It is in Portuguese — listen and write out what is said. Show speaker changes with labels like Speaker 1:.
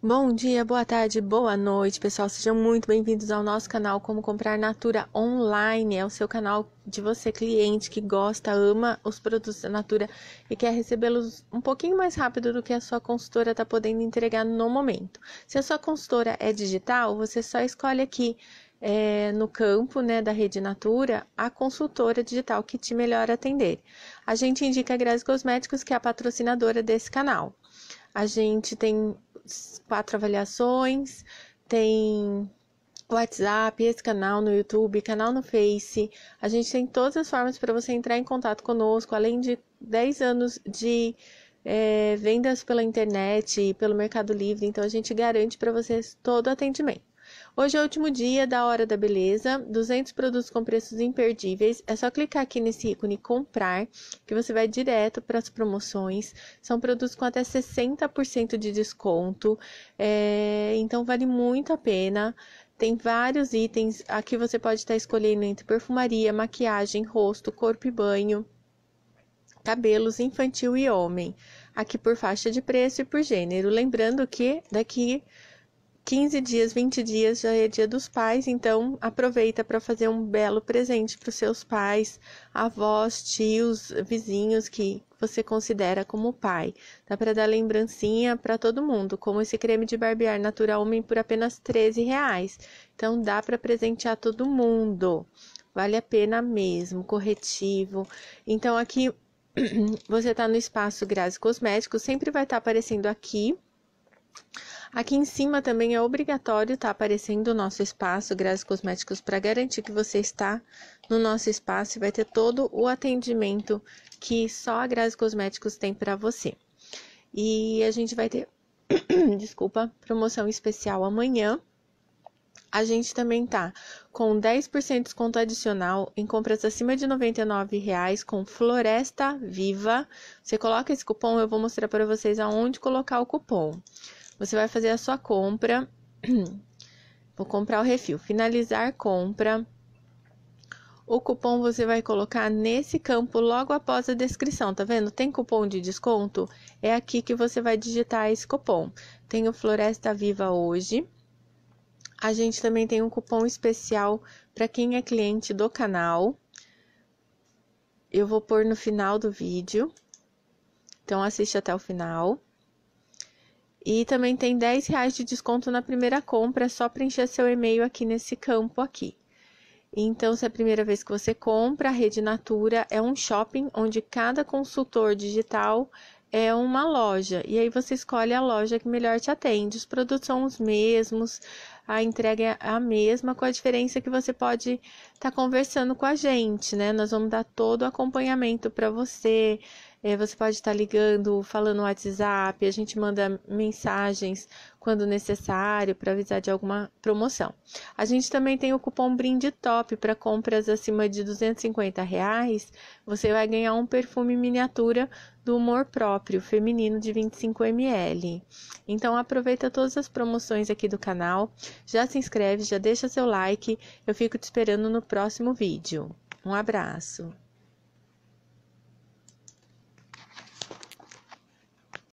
Speaker 1: Bom dia, boa tarde, boa noite, pessoal. Sejam muito bem-vindos ao nosso canal Como Comprar Natura Online. É o seu canal de você, cliente, que gosta, ama os produtos da Natura e quer recebê-los um pouquinho mais rápido do que a sua consultora está podendo entregar no momento. Se a sua consultora é digital, você só escolhe aqui é, no campo né, da rede Natura a consultora digital que te melhor atender. A gente indica a Grazi Cosméticos, que é a patrocinadora desse canal. A gente tem quatro avaliações, tem WhatsApp, esse canal no YouTube, canal no Face. A gente tem todas as formas para você entrar em contato conosco, além de 10 anos de é, vendas pela internet e pelo Mercado Livre. Então, a gente garante para vocês todo o atendimento. Hoje é o último dia da Hora da Beleza, 200 produtos com preços imperdíveis. É só clicar aqui nesse ícone comprar, que você vai direto para as promoções. São produtos com até 60% de desconto, é, então vale muito a pena. Tem vários itens, aqui você pode estar escolhendo entre perfumaria, maquiagem, rosto, corpo e banho cabelos infantil e homem, aqui por faixa de preço e por gênero. Lembrando que daqui 15 dias, 20 dias já é dia dos pais, então aproveita para fazer um belo presente para os seus pais, avós, tios, vizinhos que você considera como pai. Dá para dar lembrancinha para todo mundo, como esse creme de barbear natural homem por apenas 13 reais. Então dá para presentear todo mundo. Vale a pena mesmo, corretivo. Então aqui você está no espaço Grazi Cosméticos, sempre vai estar tá aparecendo aqui Aqui em cima também é obrigatório estar tá aparecendo o nosso espaço Graças Cosméticos para garantir que você está no nosso espaço e vai ter todo o atendimento que só a Graças Cosméticos tem para você. E a gente vai ter, desculpa, promoção especial amanhã. A gente também tá com 10% de desconto adicional em compras acima de R$ reais com Floresta Viva. Você coloca esse cupom, eu vou mostrar para vocês aonde colocar o cupom. Você vai fazer a sua compra. Vou comprar o refil. Finalizar compra. O cupom você vai colocar nesse campo logo após a descrição, tá vendo? Tem cupom de desconto? É aqui que você vai digitar esse cupom. Tem o Floresta Viva hoje. A gente também tem um cupom especial para quem é cliente do canal. Eu vou pôr no final do vídeo. Então assiste até o final. E também tem 10 reais de desconto na primeira compra, é só preencher seu e-mail aqui nesse campo aqui. Então, se é a primeira vez que você compra, a Rede Natura é um shopping onde cada consultor digital é uma loja. E aí você escolhe a loja que melhor te atende. Os produtos são os mesmos, a entrega é a mesma, com a diferença que você pode estar tá conversando com a gente, né? Nós vamos dar todo o acompanhamento para você, é, você pode estar ligando, falando no WhatsApp, a gente manda mensagens quando necessário para avisar de alguma promoção. A gente também tem o cupom Brinde Top para compras acima de 250 reais. Você vai ganhar um perfume miniatura do humor próprio feminino de 25 ml. Então aproveita todas as promoções aqui do canal, já se inscreve, já deixa seu like. Eu fico te esperando no próximo vídeo. Um abraço.